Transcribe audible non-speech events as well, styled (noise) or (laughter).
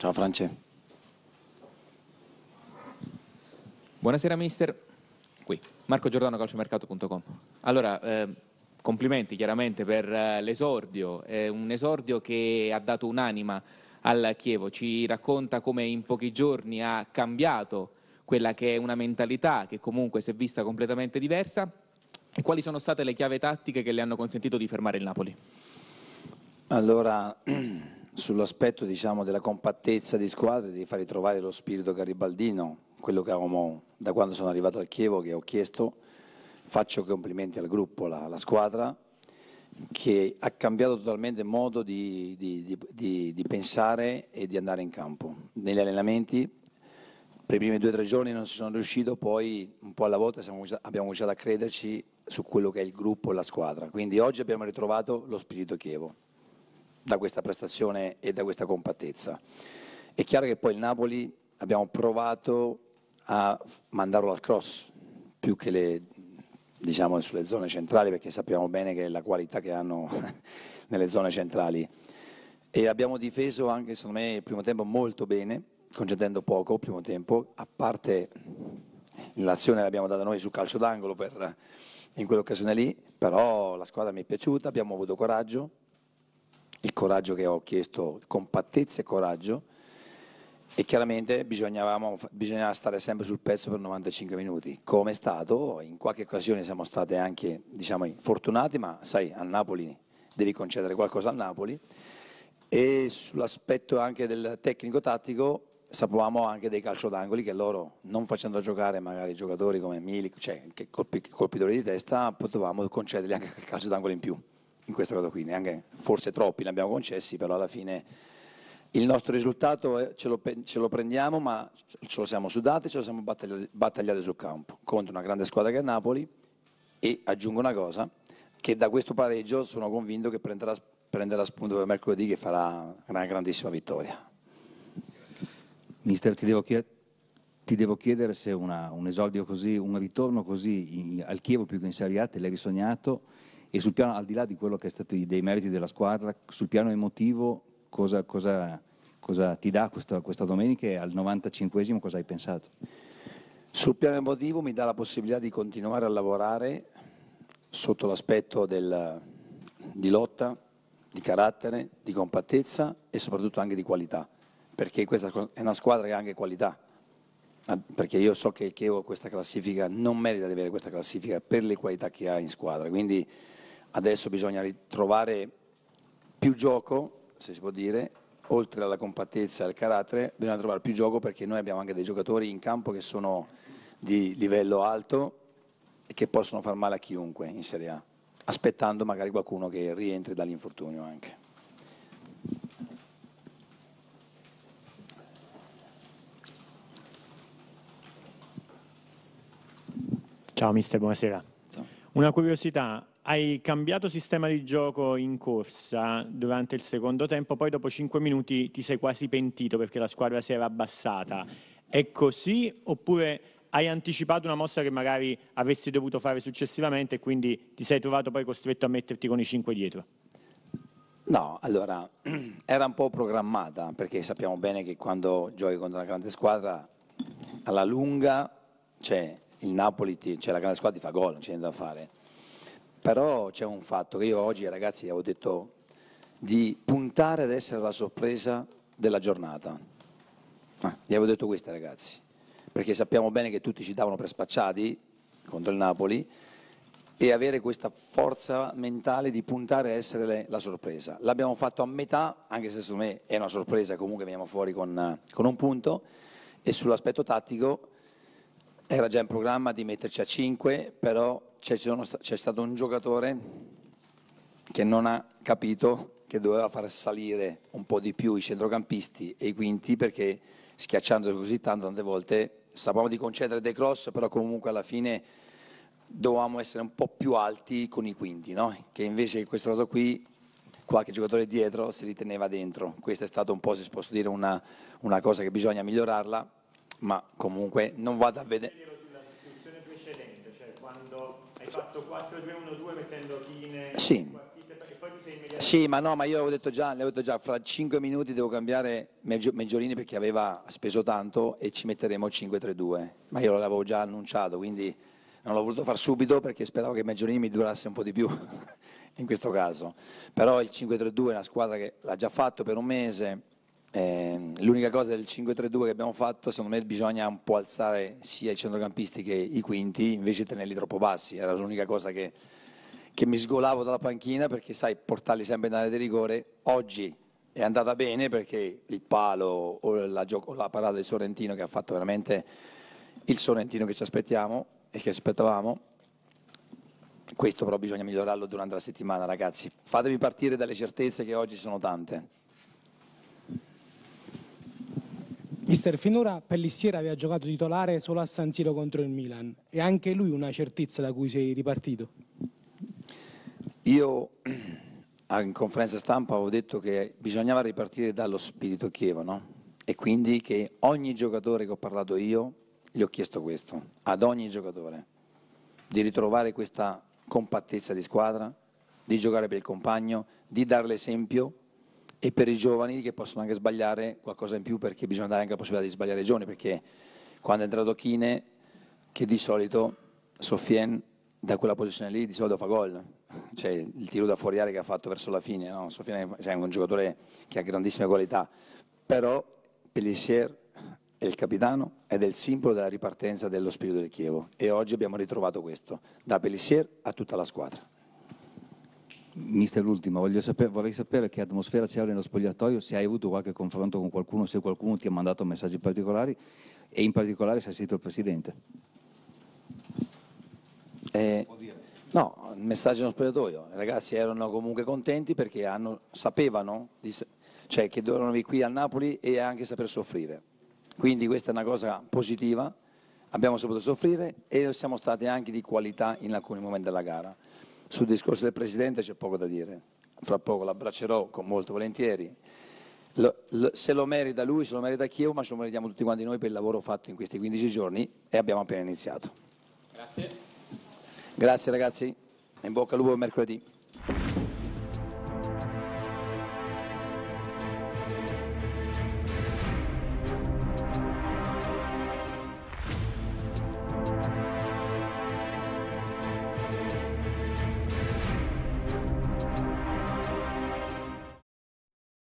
Ciao France. Buonasera mister, qui Marco Giordano calciomercato.com. Allora, eh, complimenti chiaramente per eh, l'esordio, eh, un esordio che ha dato un'anima al Chievo, ci racconta come in pochi giorni ha cambiato quella che è una mentalità che comunque si è vista completamente diversa e quali sono state le chiavi tattiche che le hanno consentito di fermare il Napoli? Allora, (clears throat) sull'aspetto diciamo, della compattezza di squadra di far ritrovare lo spirito garibaldino, quello che avevamo da quando sono arrivato al Chievo che ho chiesto, faccio complimenti al gruppo, alla, squadra che ha cambiato totalmente modo di, di, di, di, pensare e di andare in campo. Negli allenamenti per i primi due o tre giorni non ci sono riuscito, poi un po' alla volta siamo, abbiamo cominciato a crederci su quello che è il gruppo e la squadra. Quindi oggi abbiamo ritrovato lo spirito Chievo da questa prestazione e da questa compattezza. È chiaro che poi il Napoli abbiamo provato a mandarlo al cross più che le, diciamo, sulle zone centrali perché sappiamo bene che è la qualità che hanno (laughs) nelle zone centrali. E abbiamo difeso anche, secondo me, il primo tempo molto bene, concedendo poco il primo tempo, a parte l'azione che l'abbiamo data noi sul calcio d'angolo per, in quell'occasione lì, però la squadra mi è piaciuta, abbiamo avuto coraggio, il coraggio che ho chiesto, compattezza e coraggio, e chiaramente bisognava stare sempre sul pezzo per 95 minuti, come è stato, in qualche occasione siamo stati anche diciamo, fortunati, ma sai, a Napoli devi concedere qualcosa a Napoli, e sull'aspetto anche del tecnico-tattico sapevamo anche dei calcio d'angoli che loro, non facendo giocare magari giocatori come Milik, cioè colpi, colpitori di testa, potevamo concedergli anche il calcio d'angolo in più in questo caso qui, neanche forse troppi ne abbiamo concessi, però alla fine il nostro risultato eh, ce lo, ce lo prendiamo, ma ce lo siamo sudati, ce lo siamo battagliati, battagliati sul campo contro una grande squadra che è Napoli e aggiungo una cosa, che da questo pareggio sono convinto che prenderà, prenderà spunto per mercoledì che farà una grandissima vittoria. Mister, ti devo, chied ti devo chiedere se una, un esordio così, un ritorno così in, al Chievo più che in Serie A te l'hai risognato e sul piano, al di là di quello che è stato dei meriti della squadra, sul piano emotivo cosa, cosa, cosa ti dà questa, questa domenica e al 95 cosa hai pensato? Sul piano emotivo mi dà la possibilità di continuare a lavorare sotto l'aspetto di lotta, di carattere, di compattezza e soprattutto anche di qualità, perché questa è una squadra che ha anche qualità, perché io so che Chievo questa classifica non merita di avere questa classifica per le qualità che ha in squadra, quindi Adesso bisogna ritrovare più gioco, se si può dire, oltre alla compattezza e al carattere, bisogna trovare più gioco perché noi abbiamo anche dei giocatori in campo che sono di livello alto e che possono far male a chiunque in Serie A, aspettando magari qualcuno che rientri dall'infortunio anche. Ciao mister, buonasera. Ciao. Una curiosità, hai cambiato sistema di gioco in corsa durante il secondo tempo, poi dopo 5 minuti ti sei quasi pentito perché la squadra si era abbassata. È così oppure hai anticipato una mossa che magari avresti dovuto fare successivamente e quindi ti sei trovato poi costretto a metterti con i 5 dietro? No, allora (clears throat) era un po' programmata perché sappiamo bene che quando giochi contro una grande squadra alla lunga c'è cioè, il Napoli, ti, cioè la grande squadra ti fa gol, non c'è niente da fare però c'è un fatto che io oggi ragazzi avevo detto di puntare ad essere la sorpresa della giornata. Ah, gli avevo detto questo ragazzi, perché sappiamo bene che tutti ci davano per spacciati contro il Napoli e avere questa forza mentale di puntare a essere le, la sorpresa. L'abbiamo fatto a metà, anche se secondo me è una sorpresa, comunque veniamo fuori con, con un punto, e sull'aspetto tattico era già in programma di metterci a 5, però c'è, stato un giocatore che non ha capito che doveva far salire un po' di più i centrocampisti e i quinti perché schiacciando così tanto tante volte sapevamo di concedere dei cross, però comunque alla fine dovevamo essere un po' più alti con i quinti, no? che invece in questo caso qui qualche giocatore dietro si riteneva dentro. Questa è stata un po', se posso dire, una, una cosa che bisogna migliorarla, ma comunque non vado a vedere. Sulla discussione precedente, cioè quando hai fatto 4-2-1-2 mettendo Chine sì. Sì, ma no, ma io avevo detto già, avevo detto già fra 5 minuti devo cambiare Meggiolini perché aveva speso tanto e ci metteremo 5-3-2, ma io l'avevo già annunciato, quindi non l'ho voluto far subito perché speravo che Meggiolini mi durasse un po' di più (laughs) in questo caso. Però il 5-3-2 è una squadra che l'ha già fatto per un mese, eh, l'unica cosa del 5-3-2 che abbiamo fatto, secondo me bisogna un po' alzare sia i centrocampisti che i quinti, invece di tenerli troppo bassi, era l'unica cosa che, che mi sgolavo dalla panchina perché sai, portarli sempre in area di rigore, oggi è andata bene perché il palo o la, gioco, la parata del Sorrentino che ha fatto veramente il Sorrentino che ci aspettiamo e che aspettavamo, questo però bisogna migliorarlo durante la settimana ragazzi, Fatemi partire dalle certezze che oggi sono tante. Mister, finora Pellissiera aveva giocato titolare solo a San Siro contro il Milan. È anche lui una certezza da cui sei ripartito? Io (clears throat) ah, in conferenza stampa avevo detto che bisognava ripartire dallo spirito Chievo, no? E quindi che ogni giocatore che ho parlato io gli ho chiesto questo, ad ogni giocatore, di ritrovare questa compattezza di squadra, di giocare per il compagno, di dare l'esempio e per i giovani che possono anche sbagliare qualcosa in più perché bisogna dare anche la possibilità di sbagliare i giovani perché quando è entrato Kine che di solito Sofien da quella posizione lì di solito fa gol cioè il tiro da fuori aria che ha fatto verso la fine no? Sofien cioè, è un giocatore che ha grandissime qualità però Pellissier è il capitano ed è il simbolo della ripartenza dello spirito del Chievo e oggi abbiamo ritrovato questo da Pellissier a tutta la squadra Mister, l'ultima, saper, vorrei sapere che atmosfera c'era nello spogliatoio, se hai avuto qualche confronto con qualcuno, se qualcuno ti ha mandato messaggi particolari e in particolare se hai sentito il Presidente. Eh, no, il messaggio nello spogliatoio, i ragazzi erano comunque contenti perché hanno, sapevano di, cioè, che dovevano venire qui a Napoli e anche saper soffrire. Quindi questa è una cosa positiva, abbiamo saputo soffrire e siamo stati anche di qualità in alcuni momenti della gara sul discorso del Presidente c'è poco da dire, fra poco l'abbraccerò con molto volentieri. Lo, lo, se lo merita lui, se lo merita Chievo, ma ce lo meritiamo tutti quanti noi per il lavoro fatto in questi 15 giorni e abbiamo appena iniziato. Grazie. Grazie ragazzi, in bocca al lupo per mercoledì.